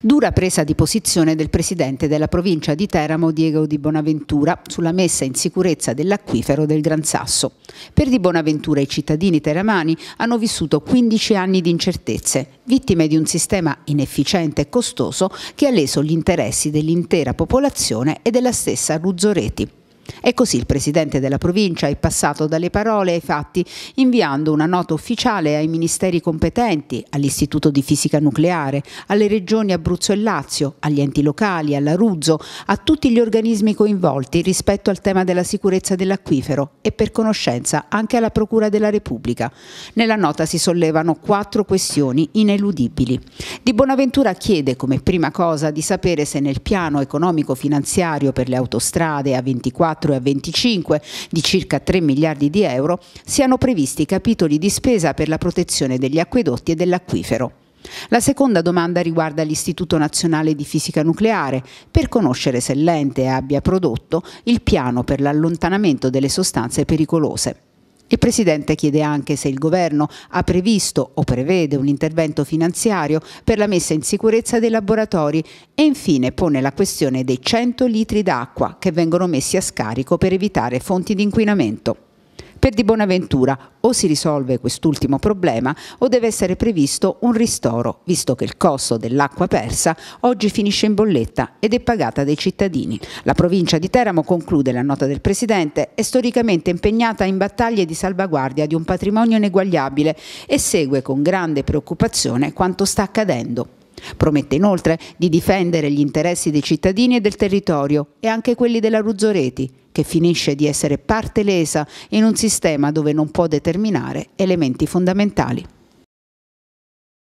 Dura presa di posizione del presidente della provincia di Teramo, Diego Di Bonaventura, sulla messa in sicurezza dell'acquifero del Gran Sasso. Per Di Bonaventura i cittadini teramani hanno vissuto 15 anni di incertezze, vittime di un sistema inefficiente e costoso che ha leso gli interessi dell'intera popolazione e della stessa Ruzzoreti. E così il presidente della provincia è passato dalle parole ai fatti, inviando una nota ufficiale ai ministeri competenti, all'Istituto di Fisica Nucleare, alle regioni Abruzzo e Lazio, agli enti locali, alla Ruzzo, a tutti gli organismi coinvolti rispetto al tema della sicurezza dell'acquifero e per conoscenza anche alla Procura della Repubblica. Nella nota si sollevano quattro questioni ineludibili. Di Bonaventura chiede come prima cosa di sapere se nel piano economico finanziario per le autostrade A24 24 e a 25 di circa 3 miliardi di euro siano previsti capitoli di spesa per la protezione degli acquedotti e dell'acquifero. La seconda domanda riguarda l'Istituto Nazionale di Fisica Nucleare per conoscere se l'ente abbia prodotto il piano per l'allontanamento delle sostanze pericolose. Il Presidente chiede anche se il Governo ha previsto o prevede un intervento finanziario per la messa in sicurezza dei laboratori e infine pone la questione dei 100 litri d'acqua che vengono messi a scarico per evitare fonti di inquinamento. Per Di Bonaventura o si risolve quest'ultimo problema o deve essere previsto un ristoro, visto che il costo dell'acqua persa oggi finisce in bolletta ed è pagata dai cittadini. La provincia di Teramo, conclude la nota del Presidente, è storicamente impegnata in battaglie di salvaguardia di un patrimonio ineguagliabile e segue con grande preoccupazione quanto sta accadendo Promette inoltre di difendere gli interessi dei cittadini e del territorio e anche quelli della Ruzzoreti, che finisce di essere parte lesa in un sistema dove non può determinare elementi fondamentali.